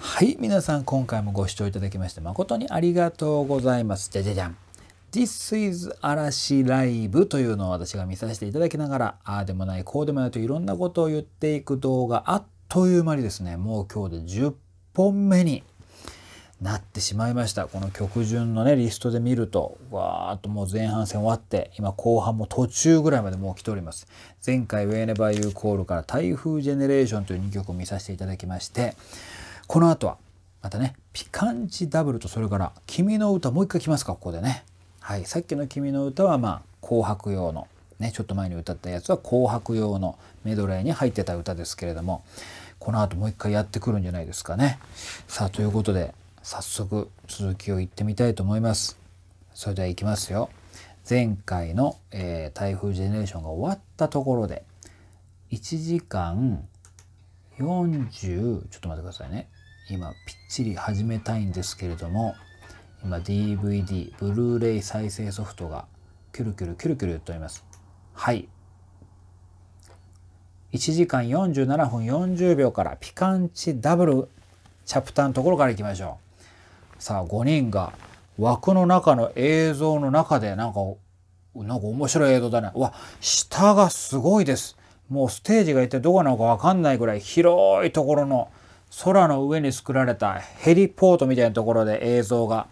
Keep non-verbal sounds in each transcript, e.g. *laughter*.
はい皆さん今回もご視聴いただきまして誠にありがとうございますじゃじゃじゃん This is 嵐ライブというのを私が見させていただきながらああでもないこうでもないといろんなことを言っていく動画あっという間にですねもう今日で10本目になってしまいましたこの曲順のねリストで見るとわーっともう前半戦終わって今後半も途中ぐらいまでもう来ております前回「Whenever You Call」から「台風ジェネレーション」という2曲を見させていただきましてこの後はまたねピカンチダブルとそれから「君の歌もう一回来ますかここでね。はい、さっきの「君の歌はまあ紅白用の、ね、ちょっと前に歌ったやつは紅白用のメドレーに入ってた歌ですけれどもこの後もう一回やってくるんじゃないですかね。さあということで早速続きを言ってみたいと思います。それではいきますよ。前回の、えー、台風ジェネレーションが終わったところで1時間40ちょっと待ってくださいね今ぴっちり始めたいんですけれども今 DVD ブルーレイ再生ソフトがキュルキュルキュルキュル言っておりますはい1時間47分40秒からピカンチダブルチャプターのところからいきましょうさあ5人が枠の中の映像の中でなんかなんか面白い映像だねわ下がすごいですもうステージが一体どこなのか分かんないぐらい広いところの空の上に作られたヘリポートみたいなところで映像が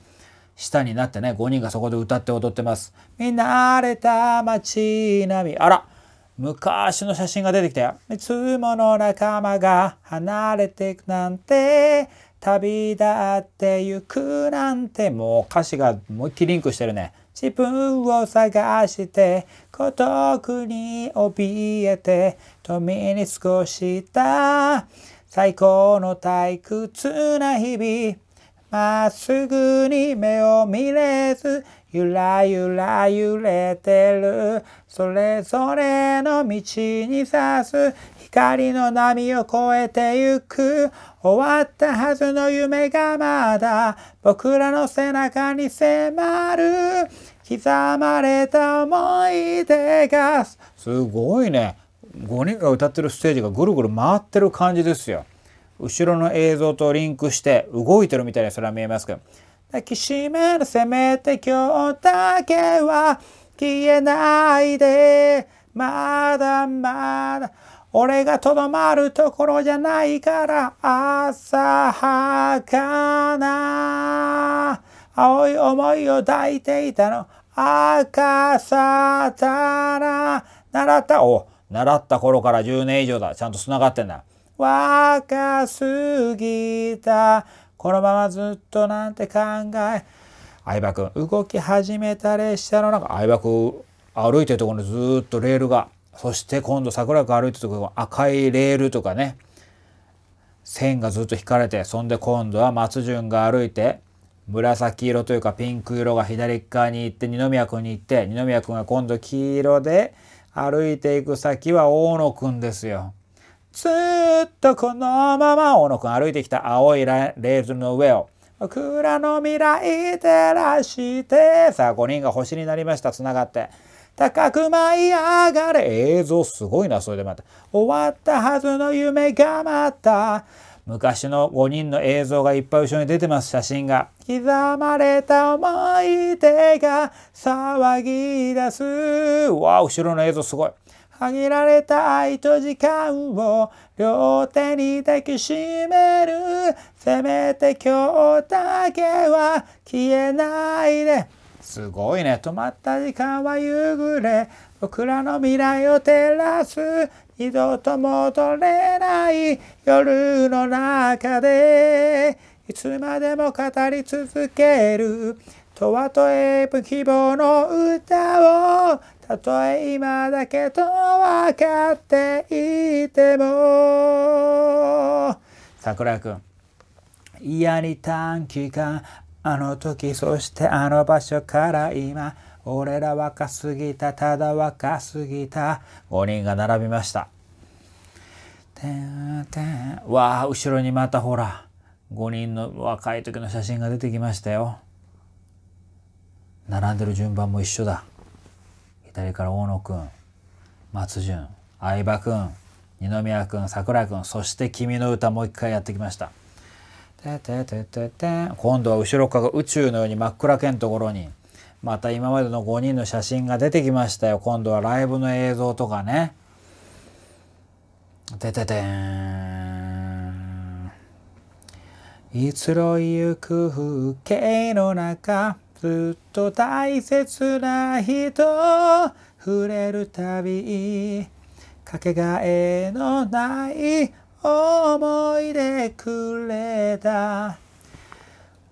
下になってね、5人がそこで歌って踊ってます。見慣れた街並み。あら昔の写真が出てきたよ。いつもの仲間が離れていくなんて、旅立ってゆくなんて、もう歌詞が思いっきりリンクしてるね。自分を探して孤独に怯えて富に過ごした最高の退屈な日々まっすぐに目を見れずゆらゆら揺れてるそれぞれの道に差す光の波を越えてゆく終わったはずの夢がまだ僕らの背中に迫る刻まれた思い出がすごいね5人が歌ってるステージがぐるぐる回ってる感じですよ。後ろの映像とリンクして動いてるみたいにそれは見えますけど。抱きしめるせめて今日だけは消えないで。まだまだ俺がとどまるところじゃないから朝はかな青い思いを抱いていたの赤さたら習ったお習った頃から10年以上だ。ちゃんと繋がってんだ。若すぎた。このままずっとなんて考え。相葉くん、動き始めた列車の中、相葉くん、歩いてるところにずっとレールが。そして今度桜く歩いてるところ赤いレールとかね。線がずっと引かれて、そんで今度は松潤が歩いて、紫色というかピンク色が左側に行って二宮君に行って二宮君が今度黄色で歩いていく先は大野くんですよ。ずっとこのまま大野くん歩いてきた青いレーズンの上を僕らの未来照らしてさあ5人が星になりましたつながって高く舞い上がれ映像すごいなそれでまた終わったはずの夢がまた昔の5人の映像がいっぱい後ろに出てます写真が刻まれた思い出が騒ぎ出すわあ後ろの映像すごい限られた愛と時間を両手に抱きしめるせめて今日だけは消えないで、ね、すごいね止まった時間は夕暮れ僕らの未来を照らす二度と戻れない夜の中でいつまでも語り続けるとわとえ不希望の歌をたとえ今だけと分かっていても桜く君嫌に短期間あの時そしてあの場所から今俺ら若すぎたただ若すぎた5人が並びましたてんてんわあ後ろにまたほら5人の若い時の写真が出てきましたよ並んでる順番も一緒だ左から大野くん松潤相葉くん二宮くん桜くんそして「君の歌もう一回やってきましたててててて今度は後ろから宇宙のように真っ暗けんところにまた今までの5人の写真が出てきましたよ。今度はライブの映像とかね。てててん。移ろいゆく風景の中、ずっと大切な人、触れるたび、かけがえのない思い出くれた。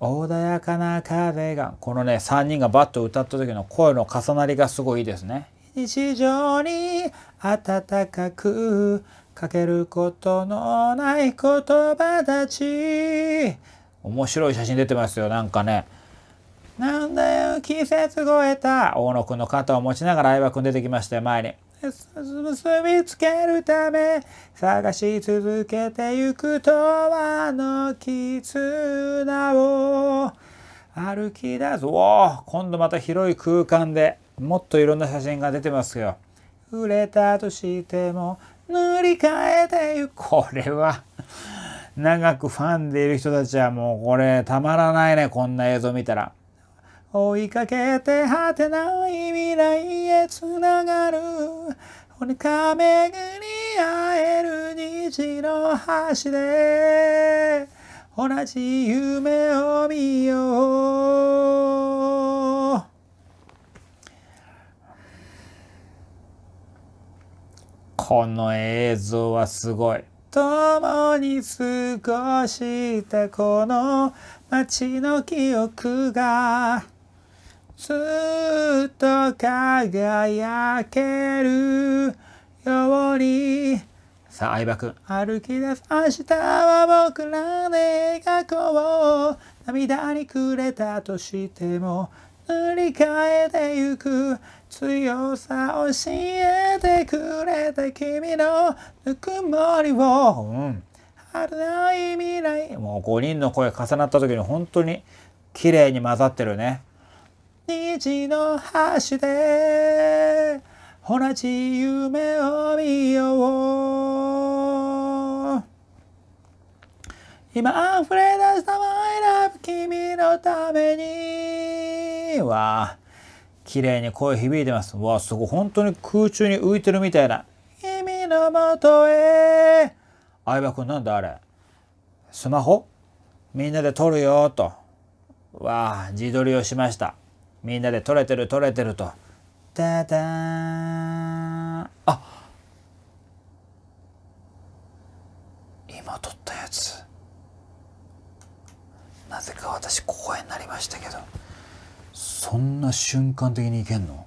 穏やかな風がこのね3人がバッと歌った時の声の重なりがすごいいいですね日常に暖かくかけることのない言葉たち面白い写真出てますよなんかねなんだよ季節越えた大野くんの肩を持ちながら相葉くん出てきましたよ前に結びつけるため探し続けてゆくとはの絆を歩き出すお今度また広い空間でもっといろんな写真が出てますよ。売れたとしても塗り替えてゆくこれは *laughs* 長くファンでいる人たちはもうこれたまらないねこんな映像見たら。追いかけて果てない未来へ繋がる骨か巡り合える虹の橋で同じ夢を見ようこの映像はすごい共に過ごしたこの街の記憶がずっと輝けるようにさあ相葉君歩き出す明日は僕らで描こう涙にくれたとしても塗り替えてゆく強さを教えてくれた君のぬくもりを、うん、春ない未来もう5人の声重なった時に本当に綺麗に混ざってるね。虹の橋で同じ夢を見よう今溢れ出したマイラブ君のためには綺麗に声響いてますわすごい本当に空中に浮いてるみたいな君のもとへ相葉君なんだあれスマホみんなで撮るよとわあ自撮りをしましたみんなで取れてる取れてると。ダダーあ今取ったやつなぜか私声になりましたけどそんな瞬間的にいけんの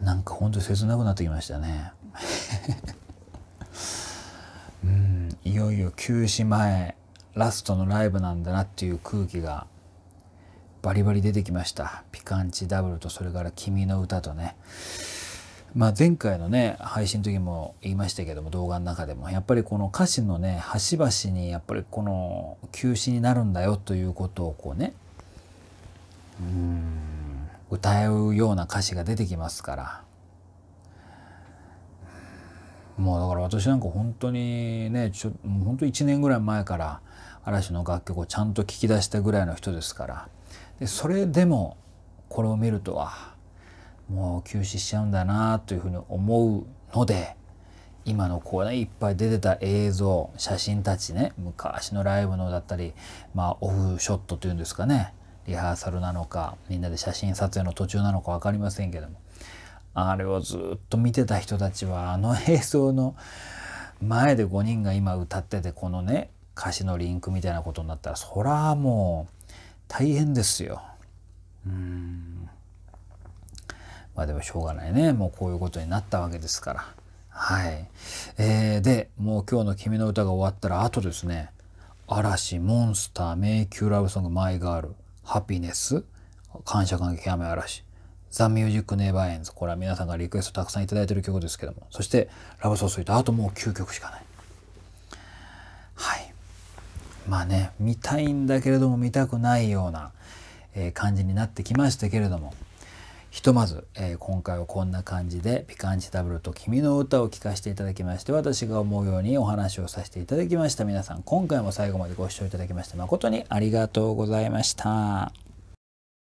なんかほんと切なくなってきましたね。う休止前ラストのライブなんだなっていう空気がバリバリ出てきましたピカンチダブルとそれから「君の歌」とねまあ前回のね配信の時も言いましたけども動画の中でもやっぱりこの歌詞のね端々にやっぱりこの休止になるんだよということをこうねうん歌うような歌詞が出てきますからもうだから私なんか本当にねちょもう本当1年ぐらい前から嵐の楽曲をちゃんと聴き出したぐらいの人ですからでそれでもこれを見るとはもう休止しちゃうんだなというふうに思うので今のこうねいっぱい出てた映像写真たちね昔のライブのだったりまあオフショットというんですかねリハーサルなのかみんなで写真撮影の途中なのか分かりませんけどもあれをずっと見てた人たちはあの映像の前で5人が今歌っててこのね歌詞のリンクみたいなことになったらそらもう大変ですよ。うんまあでもしょうがないねもうこういうことになったわけですから。はい、えー、でもう今日の「君の歌」が終わったらあとですね「嵐」「モンスター」「迷宮ラブソング」「マイガール」「ハピネス」「感謝感激雨嵐」ザ・ミュージック・ネイバー・エンズ。これは皆さんがリクエストたくさんいただいてる曲ですけども。そして、ラブ・ソースイート。あともう9曲しかない。はい。まあね、見たいんだけれども見たくないような、えー、感じになってきましたけれども。ひとまず、えー、今回はこんな感じで「ピカンチダブル」と「君の歌」を聴かせていただきまして私が思うようにお話をさせていただきました皆さん今回も最後までご視聴いただきまして誠にありがとうございました。